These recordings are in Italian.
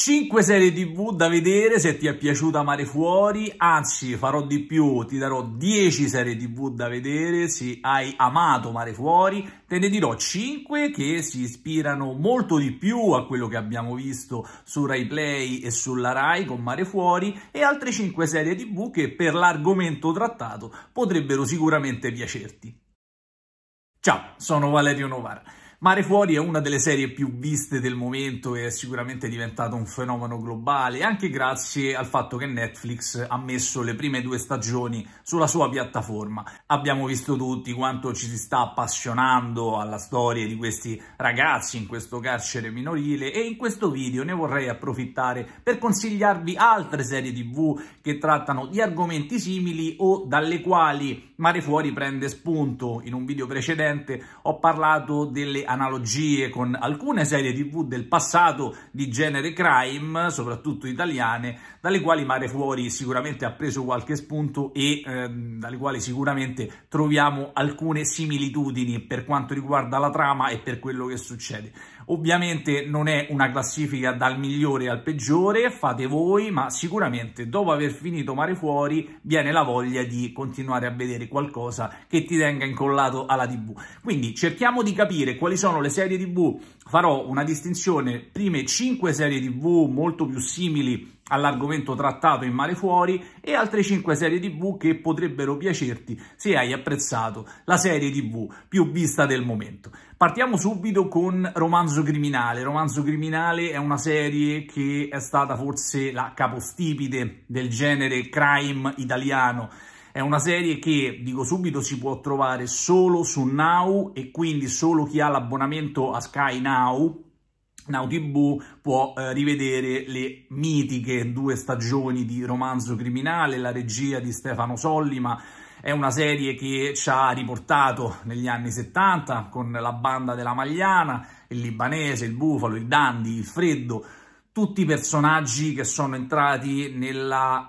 5 serie tv da vedere se ti è piaciuta Mare Fuori, anzi farò di più, ti darò 10 serie tv da vedere se hai amato Mare Fuori, te ne dirò 5 che si ispirano molto di più a quello che abbiamo visto su Rai Play e sulla Rai con Mare Fuori e altre 5 serie tv che per l'argomento trattato potrebbero sicuramente piacerti. Ciao, sono Valerio Novara. Mare Fuori è una delle serie più viste del momento e è sicuramente diventato un fenomeno globale, anche grazie al fatto che Netflix ha messo le prime due stagioni sulla sua piattaforma. Abbiamo visto tutti quanto ci si sta appassionando alla storia di questi ragazzi in questo carcere minorile e in questo video ne vorrei approfittare per consigliarvi altre serie tv che trattano di argomenti simili o dalle quali Mare Fuori prende spunto. In un video precedente ho parlato delle analogie con alcune serie tv del passato di genere crime, soprattutto italiane, dalle quali Mare Fuori sicuramente ha preso qualche spunto e eh, dalle quali sicuramente troviamo alcune similitudini per quanto riguarda la trama e per quello che succede. Ovviamente non è una classifica dal migliore al peggiore, fate voi, ma sicuramente dopo aver finito Mare Fuori viene la voglia di continuare a vedere qualcosa che ti tenga incollato alla tv. Quindi cerchiamo di capire quali sono le serie tv, farò una distinzione, prime 5 serie tv molto più simili all'argomento trattato in Mare Fuori e altre 5 serie tv che potrebbero piacerti se hai apprezzato la serie tv più vista del momento. Partiamo subito con Romanzo Criminale. Romanzo Criminale è una serie che è stata forse la capostipite del genere crime italiano. È una serie che, dico subito, si può trovare solo su Now e quindi solo chi ha l'abbonamento a Sky Now, Nautibu può eh, rivedere le mitiche due stagioni di Romanzo Criminale, la regia di Stefano Sollima, è una serie che ci ha riportato negli anni 70 con la banda della Magliana, il libanese, il bufalo, il dandy, il freddo, tutti i personaggi che sono entrati nella,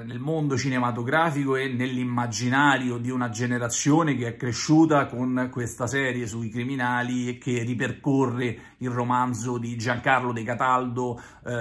eh, nel mondo cinematografico e nell'immaginario di una generazione che è cresciuta con questa serie sui criminali e che ripercorre il romanzo di Giancarlo De Cataldo, eh,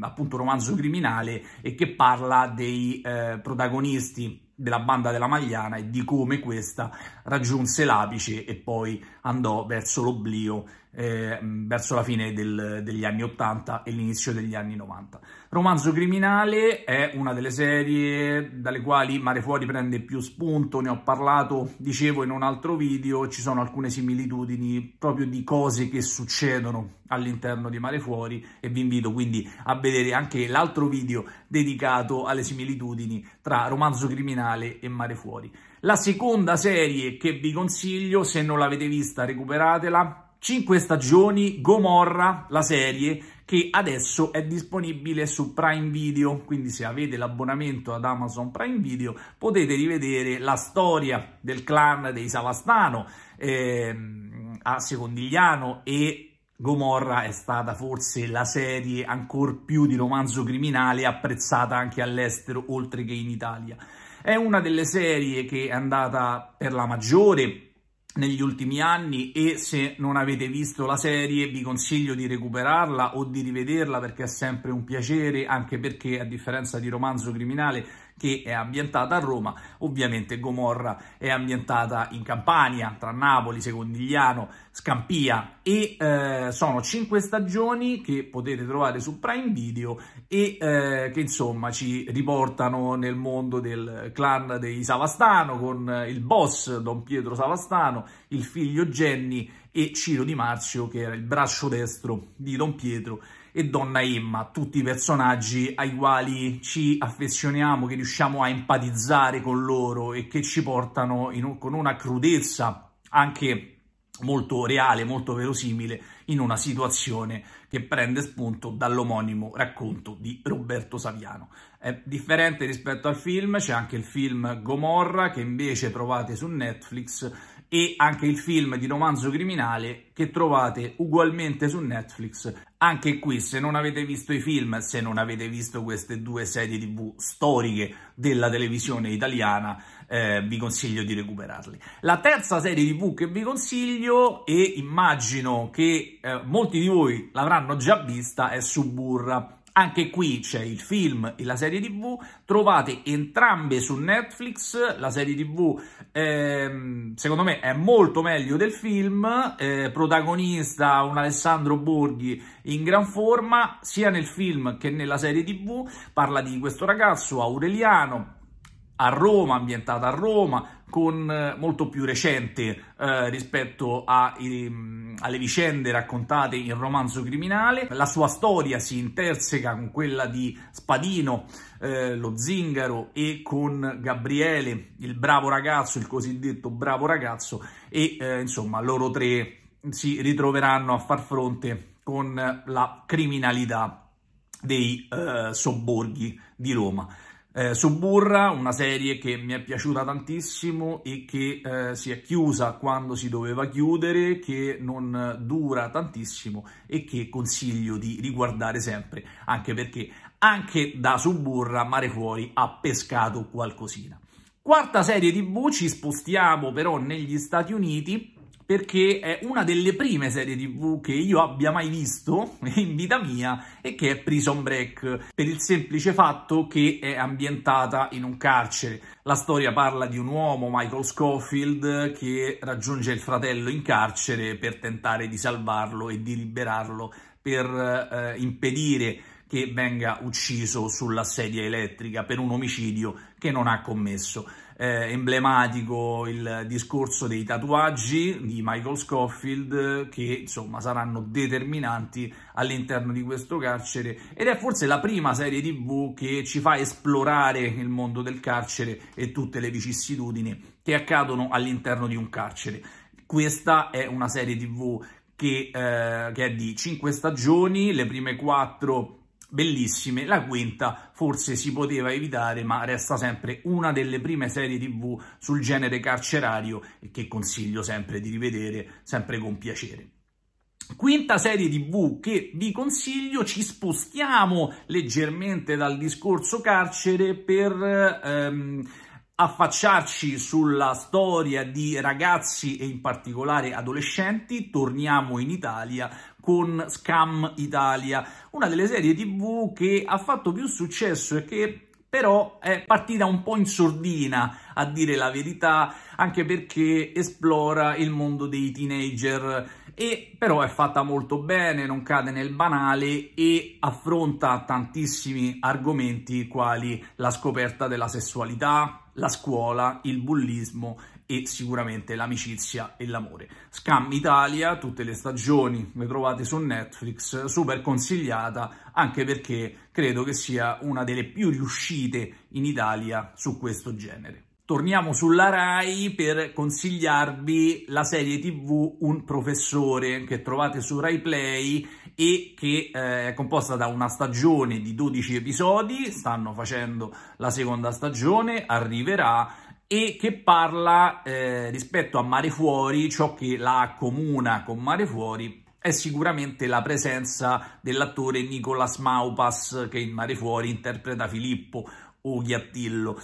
appunto romanzo criminale, e che parla dei eh, protagonisti della banda della Magliana e di come questa raggiunse l'apice e poi andò verso l'oblio eh, verso la fine del, degli anni 80 e l'inizio degli anni 90. Romanzo criminale è una delle serie dalle quali Mare Fuori prende più spunto, ne ho parlato, dicevo in un altro video, ci sono alcune similitudini proprio di cose che succedono all'interno di Mare Fuori e vi invito quindi a vedere anche l'altro video dedicato alle similitudini tra Romanzo criminale e Mare Fuori. La seconda serie che vi consiglio, se non l'avete vista recuperatela, 5 stagioni, Gomorra, la serie, che adesso è disponibile su Prime Video, quindi se avete l'abbonamento ad Amazon Prime Video potete rivedere la storia del clan dei Savastano eh, a Secondigliano e Gomorra è stata forse la serie ancor più di romanzo criminale apprezzata anche all'estero oltre che in Italia. È una delle serie che è andata per la maggiore negli ultimi anni e se non avete visto la serie vi consiglio di recuperarla o di rivederla perché è sempre un piacere anche perché a differenza di romanzo criminale che è ambientata a Roma, ovviamente Gomorra è ambientata in Campania, tra Napoli, Secondigliano, Scampia e eh, sono cinque stagioni che potete trovare su Prime Video e eh, che insomma ci riportano nel mondo del clan dei Savastano con il boss Don Pietro Savastano, il figlio Jenny e Ciro Di Marzio che era il braccio destro di Don Pietro e Donna Emma, tutti personaggi ai quali ci affezioniamo, che riusciamo a empatizzare con loro e che ci portano un, con una crudezza anche molto reale, molto verosimile, in una situazione che prende spunto dall'omonimo racconto di Roberto Saviano. È differente rispetto al film, c'è anche il film Gomorra che invece trovate su Netflix e anche il film di romanzo criminale che trovate ugualmente su Netflix. Anche qui, se non avete visto i film, se non avete visto queste due serie tv storiche della televisione italiana, eh, vi consiglio di recuperarli. La terza serie tv che vi consiglio, e immagino che eh, molti di voi l'avranno già vista, è Suburra anche qui c'è il film e la serie tv, trovate entrambe su Netflix, la serie tv ehm, secondo me è molto meglio del film, eh, protagonista un Alessandro Borghi in gran forma, sia nel film che nella serie tv, parla di questo ragazzo Aureliano a Roma, ambientata a Roma, con eh, molto più recente eh, rispetto a, i, ehm, alle vicende raccontate in romanzo criminale. La sua storia si interseca con quella di Spadino, eh, lo zingaro, e con Gabriele, il bravo ragazzo, il cosiddetto bravo ragazzo, e eh, insomma loro tre si ritroveranno a far fronte con la criminalità dei eh, sobborghi di Roma eh, Suburra, una serie che mi è piaciuta tantissimo e che eh, si è chiusa quando si doveva chiudere, che non dura tantissimo e che consiglio di riguardare sempre, anche perché anche da Suburra Mare Fuori ha pescato qualcosina. Quarta serie tv, ci spostiamo però negli Stati Uniti, perché è una delle prime serie tv che io abbia mai visto in vita mia e che è Prison Break per il semplice fatto che è ambientata in un carcere. La storia parla di un uomo, Michael Schofield, che raggiunge il fratello in carcere per tentare di salvarlo e di liberarlo per eh, impedire che venga ucciso sulla sedia elettrica per un omicidio che non ha commesso eh, emblematico il discorso dei tatuaggi di Michael Scofield che insomma saranno determinanti all'interno di questo carcere ed è forse la prima serie tv che ci fa esplorare il mondo del carcere e tutte le vicissitudini che accadono all'interno di un carcere. Questa è una serie tv che, eh, che è di 5 stagioni, le prime 4 bellissime. La quinta forse si poteva evitare, ma resta sempre una delle prime serie tv sul genere carcerario e che consiglio sempre di rivedere, sempre con piacere. Quinta serie tv che vi consiglio, ci spostiamo leggermente dal discorso carcere per... Ehm, affacciarci sulla storia di ragazzi e in particolare adolescenti, torniamo in Italia con Scam Italia, una delle serie tv che ha fatto più successo e che però è partita un po' in sordina, a dire la verità, anche perché esplora il mondo dei teenager e però è fatta molto bene, non cade nel banale e affronta tantissimi argomenti quali la scoperta della sessualità, la scuola, il bullismo e sicuramente l'amicizia e l'amore. Scam Italia, tutte le stagioni le trovate su Netflix, super consigliata anche perché credo che sia una delle più riuscite in Italia su questo genere. Torniamo sulla Rai per consigliarvi la serie TV Un professore che trovate su Rai Play e che eh, è composta da una stagione di 12 episodi, stanno facendo la seconda stagione, arriverà e che parla eh, rispetto a Mare Fuori, ciò che la accomuna con Mare Fuori è sicuramente la presenza dell'attore Nicolas Maupas che in Mare Fuori interpreta Filippo, o Ghiattillo.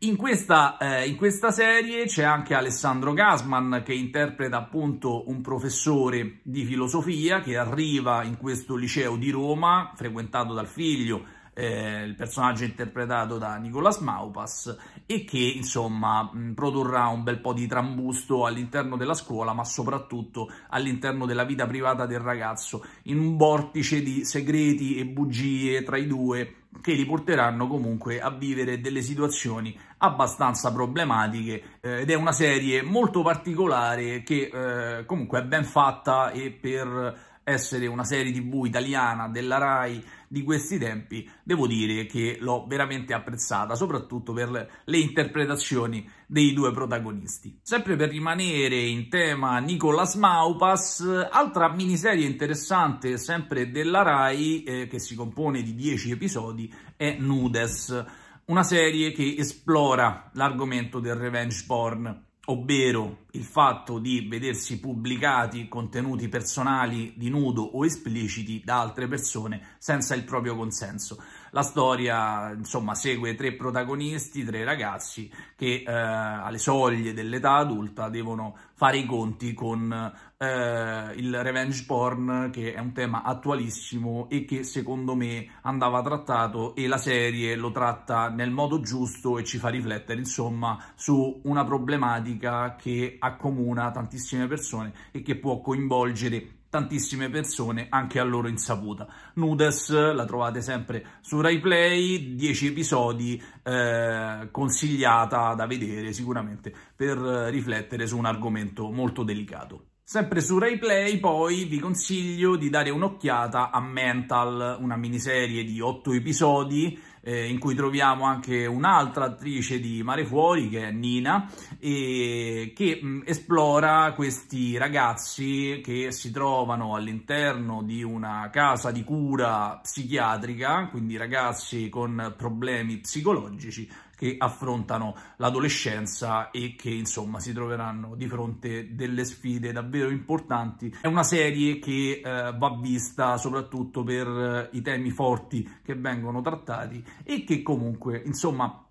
In questa, eh, in questa serie c'è anche Alessandro Gasman che interpreta appunto un professore di filosofia che arriva in questo liceo di Roma frequentato dal figlio eh, il personaggio interpretato da Nicolas Maupas, e che insomma produrrà un bel po' di trambusto all'interno della scuola, ma soprattutto all'interno della vita privata del ragazzo, in un vortice di segreti e bugie tra i due che li porteranno comunque a vivere delle situazioni abbastanza problematiche eh, ed è una serie molto particolare che eh, comunque è ben fatta e per essere una serie tv italiana della RAI di questi tempi, devo dire che l'ho veramente apprezzata, soprattutto per le interpretazioni dei due protagonisti. Sempre per rimanere in tema Nicolas Maupas, altra miniserie interessante sempre della RAI, eh, che si compone di 10 episodi, è Nudes, una serie che esplora l'argomento del revenge porn ovvero il fatto di vedersi pubblicati contenuti personali di nudo o espliciti da altre persone senza il proprio consenso. La storia, insomma, segue tre protagonisti, tre ragazzi che eh, alle soglie dell'età adulta devono fare i conti con eh, il revenge porn che è un tema attualissimo e che secondo me andava trattato e la serie lo tratta nel modo giusto e ci fa riflettere insomma su una problematica che accomuna tantissime persone e che può coinvolgere tantissime persone anche a loro insaputa. Nudes la trovate sempre su RaiPlay, 10 episodi eh, consigliata da vedere sicuramente per riflettere su un argomento molto delicato. Sempre su RaiPlay poi vi consiglio di dare un'occhiata a Mental, una miniserie di otto episodi eh, in cui troviamo anche un'altra attrice di Mare Fuori che è Nina e che mh, mm, esplora questi ragazzi che si trovano all'interno di una casa di cura psichiatrica, quindi ragazzi con problemi psicologici che affrontano l'adolescenza e che insomma si troveranno di fronte delle sfide davvero importanti. È una serie che eh, va vista soprattutto per eh, i temi forti che vengono trattati e che comunque insomma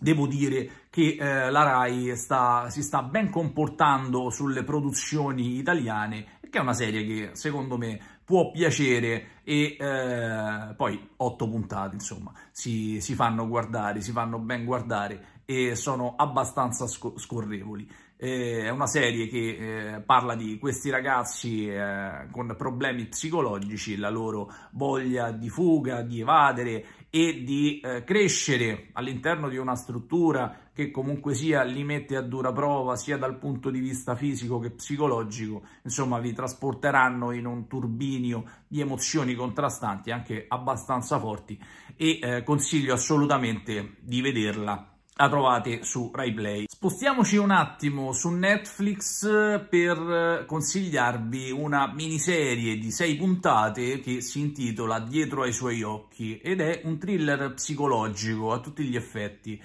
devo dire che eh, la RAI sta, si sta ben comportando sulle produzioni italiane che è una serie che secondo me può piacere e eh, poi otto puntate, insomma, si, si, fanno guardare, si fanno ben guardare e sono abbastanza sc scorrevoli. Eh, è una serie che eh, parla di questi ragazzi eh, con problemi psicologici, la loro voglia di fuga, di evadere e di eh, crescere all'interno di una struttura che comunque sia li mette a dura prova sia dal punto di vista fisico che psicologico, insomma vi trasporteranno in un turbinio di emozioni contrastanti anche abbastanza forti e eh, consiglio assolutamente di vederla la trovate su RaiPlay. Spostiamoci un attimo su Netflix per consigliarvi una miniserie di sei puntate che si intitola Dietro ai suoi occhi ed è un thriller psicologico a tutti gli effetti.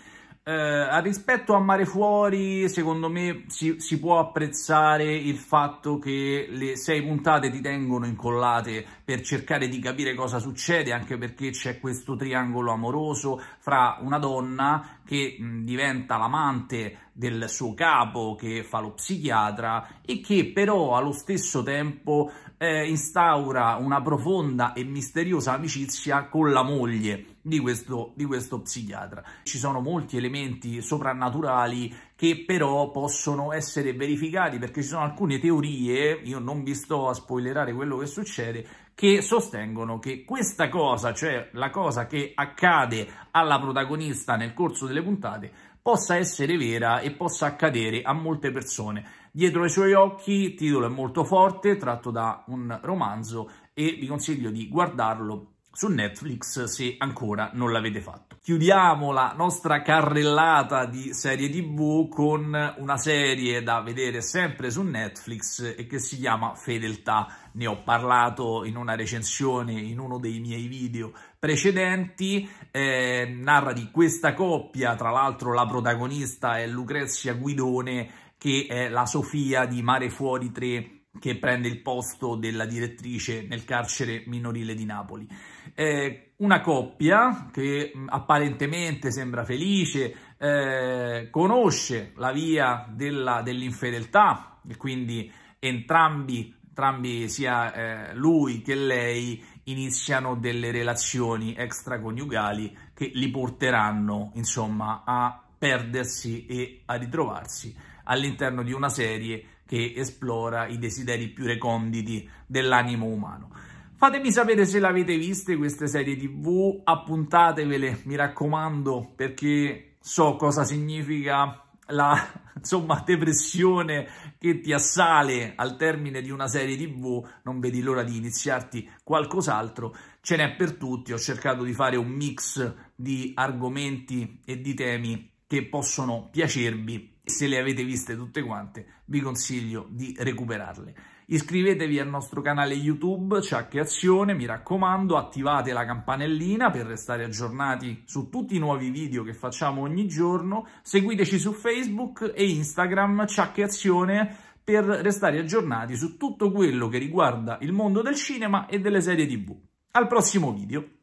Eh, rispetto a Mare Fuori, secondo me si, si, può apprezzare il fatto che le sei puntate ti tengono incollate per cercare di capire cosa succede, anche perché c'è questo triangolo amoroso fra una donna che mh, diventa l'amante del suo capo che fa lo psichiatra e che però allo stesso tempo eh, instaura una profonda e misteriosa amicizia con la moglie di questo, di questo, psichiatra. Ci sono molti elementi soprannaturali che però possono essere verificati perché ci sono alcune teorie, io non vi sto a spoilerare quello che succede, che sostengono che questa cosa, cioè la cosa che accade alla protagonista nel corso delle puntate, possa essere vera e possa accadere a molte persone. Dietro ai suoi occhi, il titolo è molto forte, tratto da un romanzo e vi consiglio di guardarlo su Netflix se ancora non l'avete fatto. Chiudiamo la nostra carrellata di serie tv con una serie da vedere sempre su Netflix e che si chiama Fedeltà. Ne ho parlato in una recensione in uno dei miei video precedenti, eh, narra di questa coppia, tra l'altro la protagonista è Lucrezia Guidone che è la Sofia di Mare Fuori 3 che prende il posto della direttrice nel carcere minorile di Napoli. Eh, una coppia che mm, apparentemente sembra felice, eh, conosce la via dell'infedeltà e quindi entrambi, entrambi sia eh, lui che lei, iniziano delle relazioni extraconiugali che li porteranno insomma a perdersi e a ritrovarsi all'interno di una serie che esplora i desideri più reconditi dell'animo umano. Fatemi sapere se l'avete viste queste serie tv, appuntatevele, mi raccomando, perché so cosa significa la insomma, depressione che ti assale al termine di una serie tv, non vedi l'ora di iniziarti qualcos'altro, ce n'è per tutti, ho cercato di fare un mix di argomenti e di temi che possono piacervi se le avete viste tutte quante vi consiglio di recuperarle. Iscrivetevi al nostro canale YouTube Ciacche Azione, mi raccomando, attivate la campanellina per restare aggiornati su tutti i nuovi video che facciamo ogni giorno, seguiteci su Facebook e Instagram Ciacche Azione per restare aggiornati su tutto quello che riguarda il mondo del cinema e delle serie tv. Al prossimo video!